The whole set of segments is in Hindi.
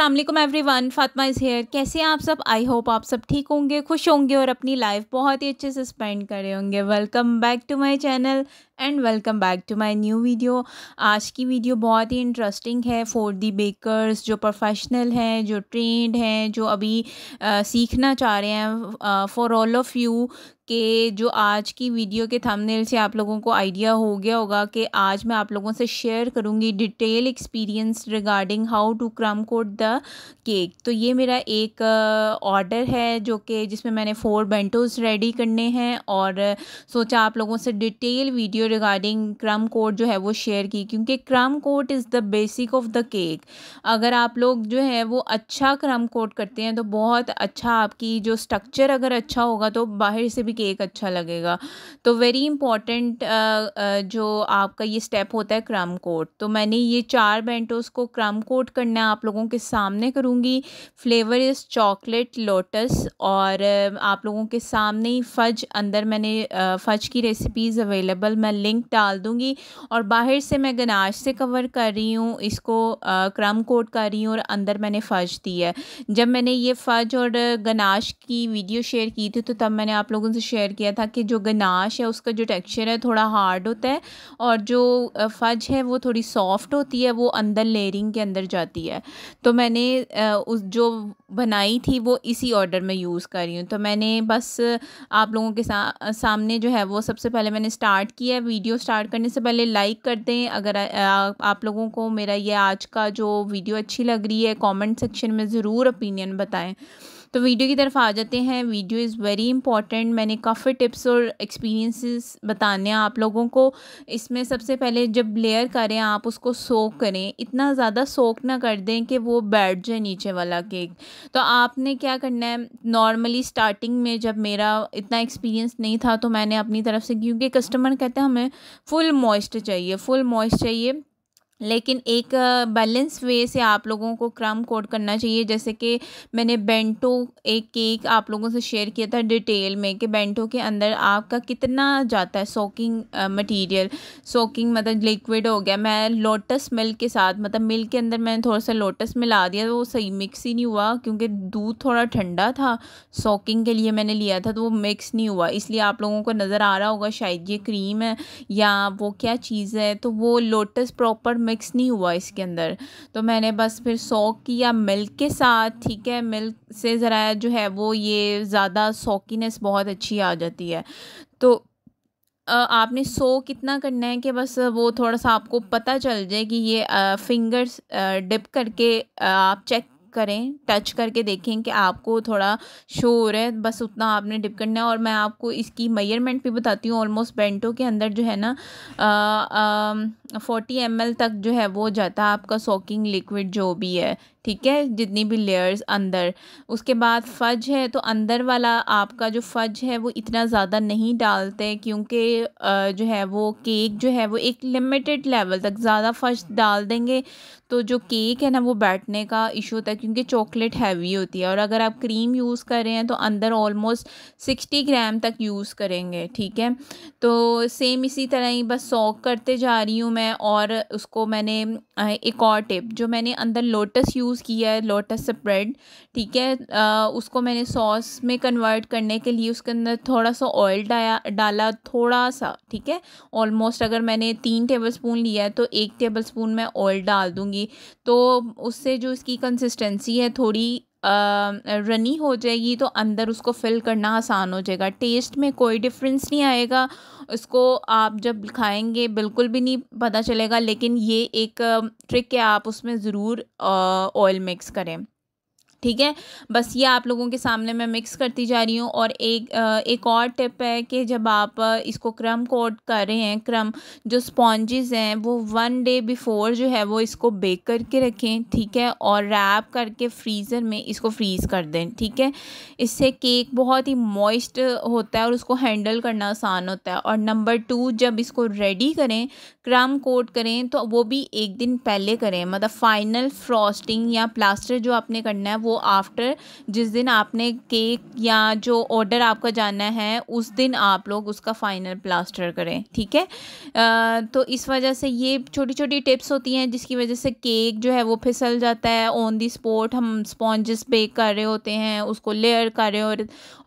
अल्लाम everyone Fatima is here कैसे हैं आप सब आई होप आप सब ठीक होंगे खुश होंगे और अपनी लाइफ बहुत ही अच्छे से स्पेंड करे होंगे welcome back to my channel and welcome back to my new video आज की वीडियो बहुत ही इंटरेस्टिंग है फॉर दी बेकर्स जो प्रोफेशनल हैं जो ट्रेंड हैं जो अभी आ, सीखना चाह रहे हैं फॉर ऑल ऑफ़ यू कि जो आज की वीडियो के थंबनेल से आप लोगों को आइडिया हो गया होगा कि आज मैं आप लोगों से शेयर करूँगी detail experience regarding how to crumb coat the cake तो ये मेरा एक ऑर्डर है जो कि जिसमें मैंने फ़ोर बेंटोज रेडी करने हैं और सोचा आप लोगों से detail video regarding crumb coat जो है वो शेयर की क्योंकि crumb coat is the basic of the cake अगर आप लोग जो है वो अच्छा क्रम कोड करते हैं तो बहुत अच्छा आपकी जो स्ट्रक्चर अगर अच्छा होगा तो बाहर से भी केक अच्छा लगेगा तो वेरी इंपॉर्टेंट जो आपका ये स्टेप होता है क्रम कोड तो मैंने ये चार बेंटोस को क्रम कोड करना आप लोगों के सामने करूँगी फ्लेवर इज़ चॉकलेट लोटस और आप लोगों के सामने ही फज अंदर मैंने फज की रेसिपीज़ अवेलेबल मैं लिंक डाल दूँगी और बाहर से मैं गनाश से कवर कर रही हूँ इसको क्रम कोट कर रही हूँ और अंदर मैंने फ़र्ज दी है जब मैंने ये फ़र्ज और गनाश की वीडियो शेयर की थी तो तब मैंने आप लोगों से शेयर किया था कि जो गनाश है उसका जो टेक्स्चर है थोड़ा हार्ड होता है और जो फ़र्ज है वो थोड़ी सॉफ्ट होती है वो अंदर लेयरिंग के अंदर जाती है तो मैंने उस जो बनाई थी वो इसी ऑर्डर में यूज़ कर रही हूँ तो मैंने बस आप लोगों के सा, सामने जो है वो सबसे पहले मैंने स्टार्ट किया है वीडियो स्टार्ट करने से पहले लाइक कर दें अगर आ, आ, आप लोगों को मेरा ये आज का जो वीडियो अच्छी लग रही है कमेंट सेक्शन में ज़रूर ओपिनियन बताएं तो वीडियो की तरफ आ जाते हैं वीडियो इज़ वेरी इंपॉर्टेंट मैंने काफ़ी टिप्स और एक्सपीरियंसेस बताने हैं आप लोगों को इसमें सबसे पहले जब लेयर करें आप उसको सोक करें इतना ज़्यादा सोक ना कर दें कि वो बैठ जाए नीचे वाला केक तो आपने क्या करना है नॉर्मली स्टार्टिंग में जब मेरा इतना एक्सपीरियंस नहीं था तो मैंने अपनी तरफ से क्योंकि कस्टमर कहते हैं हमें फुल मॉइस्ट चाहिए फुल मॉइस्ट चाहिए लेकिन एक बैलेंस वे से आप लोगों को क्रम कोड करना चाहिए जैसे कि मैंने बेंटो एक केक आप लोगों से शेयर किया था डिटेल में कि बेंटो के अंदर आपका कितना जाता है सोकिंग मटेरियल सोकिंग मतलब लिक्विड हो गया मैं लोटस मिल्क के साथ मतलब मिल्क के अंदर मैंने थोड़ा सा लोटस मिला दिया तो वो सही मिक्स ही नहीं हुआ क्योंकि दूध थोड़ा ठंडा था सोकिंग के लिए मैंने लिया था तो वो मिक्स नहीं हुआ इसलिए आप लोगों को नज़र आ रहा होगा शायद ये क्रीम है या वो क्या चीज़ है तो वो लोटस प्रॉपर मिक्स नहीं हुआ इसके अंदर तो मैंने बस फिर सौक किया मिल्क के साथ ठीक है मिल्क से ज़रा जो है वो ये ज़्यादा सौकीनेस बहुत अच्छी आ जाती है तो आपने सो कितना करना है कि बस वो थोड़ा सा आपको पता चल जाए कि ये फिंगर्स डिप करके आप चेक करें टच करके देखें कि आपको थोड़ा शो हो रहा है बस उतना आपने डिप करना है और मैं आपको इसकी मेयरमेंट भी बताती हूँ ऑलमोस्ट बेंटो के अंदर जो है ना फोर्टी एम तक जो है वो जाता है आपका सॉकिंग लिक्विड जो भी है ठीक है जितनी भी लेयर्स अंदर उसके बाद फज है तो अंदर वाला आपका जो फज है वो इतना ज़्यादा नहीं डालते क्योंकि जो है वो केक जो है वो एक लिमिटेड लेवल तक ज़्यादा फज डाल देंगे तो जो केक है ना वो बैठने का इशू होता है क्योंकि चॉकलेट हैवी होती है और अगर आप क्रीम यूज़ कर रहे हैं तो अंदर ऑलमोस्ट सिक्सटी ग्राम तक यूज़ करेंगे ठीक है तो सेम इसी तरह ही बस सॉक करते जा रही हूँ मैं और उसको मैंने एक और टिप जो मैंने अंदर लोटस यूज़ यूज़ किया है लोटस स्प्रेड ठीक है आ, उसको मैंने सॉस में कन्वर्ट करने के लिए उसके अंदर थोड़ा सा ऑयल डाया डाला थोड़ा सा ठीक है ऑलमोस्ट अगर मैंने तीन टेबल स्पून लिया है तो एक टेबल स्पून मैं ऑयल डाल दूँगी तो उससे जो इसकी कंसिस्टेंसी है थोड़ी रनी हो जाएगी तो अंदर उसको फिल करना आसान हो जाएगा टेस्ट में कोई डिफरेंस नहीं आएगा उसको आप जब खाएंगे बिल्कुल भी नहीं पता चलेगा लेकिन ये एक ट्रिक है आप उसमें ज़रूर ऑयल मिक्स करें ठीक है बस ये आप लोगों के सामने मैं मिक्स करती जा रही हूँ और एक एक और टिप है कि जब आप इसको क्रम कोट कर रहे हैं क्रम जो स्पॉन्जेस हैं वो वन डे बिफोर जो है वो इसको बेक करके रखें ठीक है और रैप करके फ्रीज़र में इसको फ्रीज़ कर दें ठीक है इससे केक बहुत ही मॉइस्ट होता है और उसको हैंडल करना आसान होता है और नंबर टू जब इसको रेडी करें क्रम कोट करें तो वो भी एक दिन पहले करें मतलब फ़ाइनल फ्रॉस्टिंग या प्लास्टर जो आपने करना है वो वो आफ्टर जिस दिन आपने केक या जो ऑर्डर आपका जाना है उस दिन आप लोग उसका फाइनल प्लास्टर करें ठीक है आ, तो इस वजह से ये छोटी छोटी टिप्स होती हैं जिसकी वजह से केक जो है वो फिसल जाता है ऑन दी स्पॉट हम स्पॉन्जेस बेक कर रहे होते हैं उसको लेयर कर रहे हो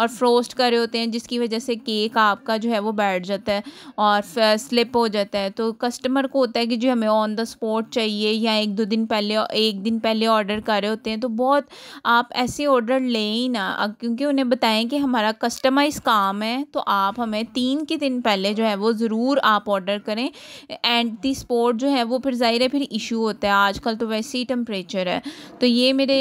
और फ्रोस्ट कर रहे होते हैं जिसकी वजह से केक आपका जो है वो बैठ जाता है और स्लिप हो जाता है तो कस्टमर को होता है कि जो हमें ऑन द स्पॉट चाहिए या एक दो दिन पहले एक दिन पहले ऑर्डर कर रहे होते हैं तो बहुत आप ऐसे ऑर्डर लें ही ना क्योंकि उन्हें बताएं कि हमारा कस्टमाइज काम है तो आप हमें तीन के दिन पहले जो है वो ज़रूर आप ऑर्डर करें एंड दी स्पोर्ट जो है वो फिर ज़ाहिर है फिर इशू होता है आजकल तो वैसे ही टम्परेचर है तो ये मेरे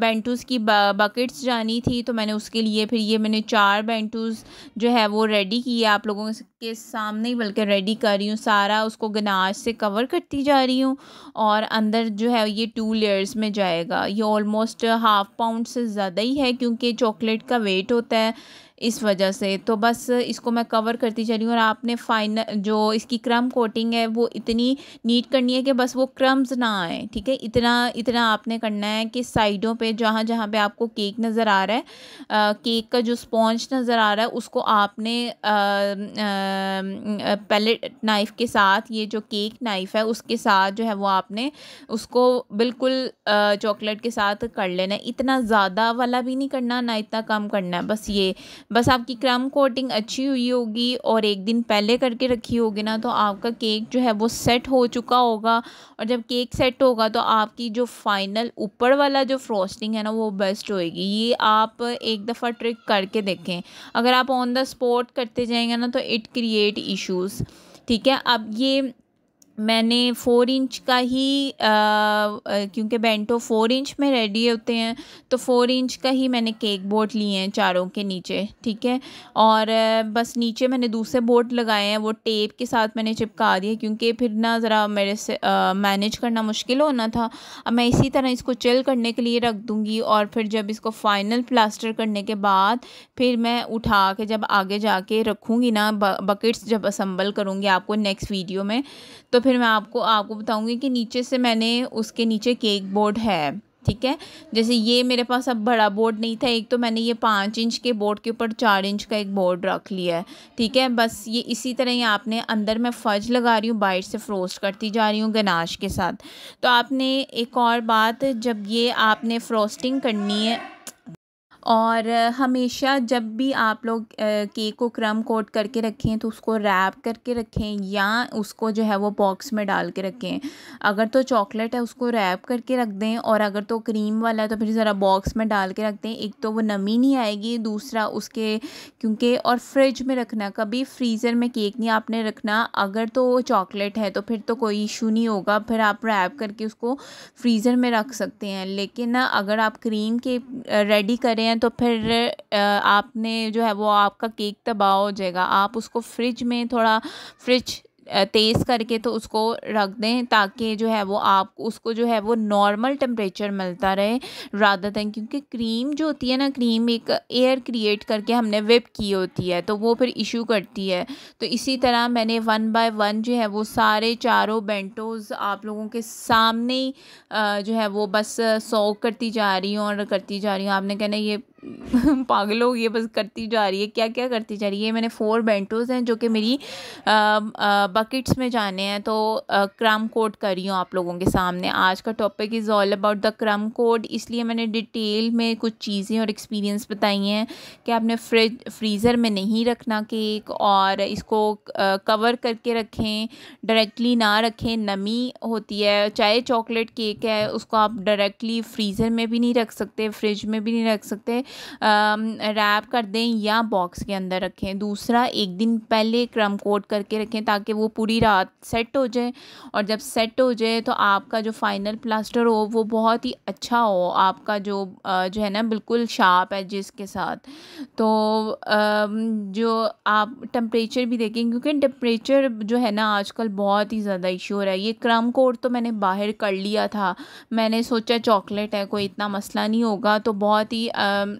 बेंटूस की बकेट्स जानी थी तो मैंने उसके लिए फिर ये मैंने चार बेंटूज जो है वो रेडी किए आप लोगों के सामने ही बल्कि रेडी कर रही हूँ सारा उसको गनाज से कवर करती जा रही हूँ और अंदर जो है ये टू लेयर्स में जाएगा ये ऑलमोस्ट हाफ हाफ़ पाउंड से ज़्यादा ही है क्योंकि चॉकलेट का वेट होता है इस वजह से तो बस इसको मैं कवर करती चली हूँ और आपने फाइनल जो इसकी क्रम कोटिंग है वो इतनी नीट करनी है कि बस वो क्रम्स ना आए ठीक है इतना इतना आपने करना है कि साइडों पे जहाँ जहाँ पे आपको केक नज़र आ रहा है आ, केक का जो स्पॉन्ज नज़र आ रहा है उसको आपने पैलेट नाइफ़ के साथ ये जो केक नाइफ़ है उसके साथ जो है वो आपने उसको बिल्कुल चॉकलेट के साथ कर लेना है इतना ज़्यादा वाला भी नहीं करना ना इतना कम करना है बस ये बस आपकी क्रम कोटिंग अच्छी हुई होगी और एक दिन पहले करके रखी होगी ना तो आपका केक जो है वो सेट हो चुका होगा और जब केक सेट होगा तो आपकी जो फाइनल ऊपर वाला जो फ्रॉस्टिंग है ना वो बेस्ट होएगी ये आप एक दफ़ा ट्रिक करके देखें अगर आप ऑन द स्पॉट करते जाएंगे ना तो इट क्रिएट इशूज़ ठीक है अब ये मैंने फ़ोर इंच का ही क्योंकि बेंटो फ़ोर इंच में रेडी होते हैं तो फ़ोर इंच का ही मैंने केक बोर्ड लिए हैं चारों के नीचे ठीक है और बस नीचे मैंने दूसरे बोर्ड लगाए हैं वो टेप के साथ मैंने चिपका दिए क्योंकि फिर ना ज़रा मेरे से मैनेज करना मुश्किल होना था अब मैं इसी तरह इसको चिल करने के लिए रख दूँगी और फिर जब इसको फ़ाइनल प्लास्टर करने के बाद फिर मैं उठा के जब आगे जाके रखूँगी ना बकेट्स जब असम्बल करूँगी आपको नेक्स्ट वीडियो में तो फिर फिर मैं आपको आपको बताऊँगी कि नीचे से मैंने उसके नीचे केक बोर्ड है ठीक है जैसे ये मेरे पास अब बड़ा बोर्ड नहीं था एक तो मैंने ये पाँच इंच के बोर्ड के ऊपर चार इंच का एक बोर्ड रख लिया है ठीक है बस ये इसी तरह ही आपने अंदर मैं फज लगा रही हूँ बाइट से फ्रोस्ट करती जा रही हूँ गनाश के साथ तो आपने एक और बात जब ये आपने फ्रोस्टिंग करनी है और हमेशा जब भी आप लोग केक को क्रम कोट करके रखें तो उसको रैप करके रखें या उसको जो है वो बॉक्स में डाल के रखें अगर तो चॉकलेट है उसको रैप करके रख दें और अगर तो क्रीम वाला है तो फिर ज़रा बॉक्स में डाल के रख दें एक तो वो नमी नहीं आएगी दूसरा उसके क्योंकि और फ्रिज में रखना कभी फ्रीज़र में केक नहीं आपने रखना अगर तो वो चॉकलेट है तो फिर तो कोई इशू नहीं होगा फिर आप रैप करके उसको फ्रीज़र में रख सकते हैं लेकिन अगर आप क्रीम के रेडी करें हैं तो फिर आपने जो है वो आपका केक तबाह हो जाएगा आप उसको फ्रिज में थोड़ा फ्रिज तेज़ करके तो उसको रख दें ताकि जो है वो आप उसको जो है वो नॉर्मल टेम्परेचर मिलता रहे राधा तक क्योंकि क्रीम जो होती है ना क्रीम एक एयर क्रिएट करके हमने विप की होती है तो वो फिर इशू करती है तो इसी तरह मैंने वन बाय वन जो है वो सारे चारों बेंटोज़ आप लोगों के सामने ही जो है वो बस सॉक करती जा रही हूँ और करती जा रही हूँ आपने कहना ये पागल हो गई है बस करती जा रही है क्या क्या करती जा रही है मैंने फोर बेंटोज़ हैं जो कि मेरी आ, आ, बकेट्स में जाने हैं तो क्रम कोड कर रही हूँ आप लोगों के सामने आज का topic is all about the crumb coat इसलिए मैंने डिटेल में कुछ चीज़ें और एक्सपीरियंस बताई हैं कि आपने फ्रिज फ्रीज़र में नहीं रखना केक और इसको कवर करके रखें डायरेक्टली ना रखें नमी होती है चाहे चॉकलेट केक है उसको आप डायरेक्टली फ्रीज़र में भी नहीं रख सकते फ्रिज में भी नहीं रख सकते रैप कर दें या बॉक्स के अंदर रखें दूसरा एक दिन पहले क्रम कोट करके रखें ताकि वो पूरी रात सेट हो जाए और जब सेट हो जाए तो आपका जो फाइनल प्लास्टर हो वो बहुत ही अच्छा हो आपका जो जो है ना बिल्कुल शार्प है जिसके साथ तो जो आप टेम्परेचर भी देखें क्योंकि टेम्परेचर जो है ना आजकल बहुत ही ज़्यादा इशू हो रहा है ये क्रम कोड तो मैंने बाहर कर लिया था मैंने सोचा चॉकलेट है कोई इतना मसला नहीं होगा तो बहुत ही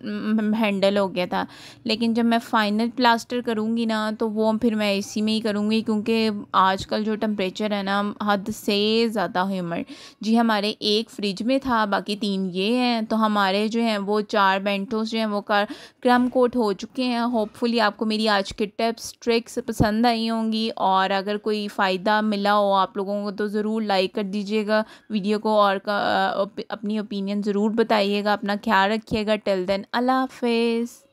हैंडल हो गया था लेकिन जब मैं फ़ाइनल प्लास्टर करूँगी ना तो वो फिर मैं इसी में ही करूँगी क्योंकि आजकल जो टम्परेचर है ना हद से ज़्यादा ह्यूमर जी हमारे एक फ्रिज में था बाकी तीन ये हैं तो हमारे जो हैं वो चार बेंटोस जो हैं वो कार क्रम कोट हो चुके हैं होपफुली आपको मेरी आज की टिप्स ट्रिक्स पसंद आई होंगी और अगर कोई फ़ायदा मिला हो आप लोगों को तो ज़रूर लाइक कर दीजिएगा वीडियो को और अपनी ओपिनियन ज़रूर बताइएगा अपना ख्याल रखिएगा टिल देन Allah Hafiz.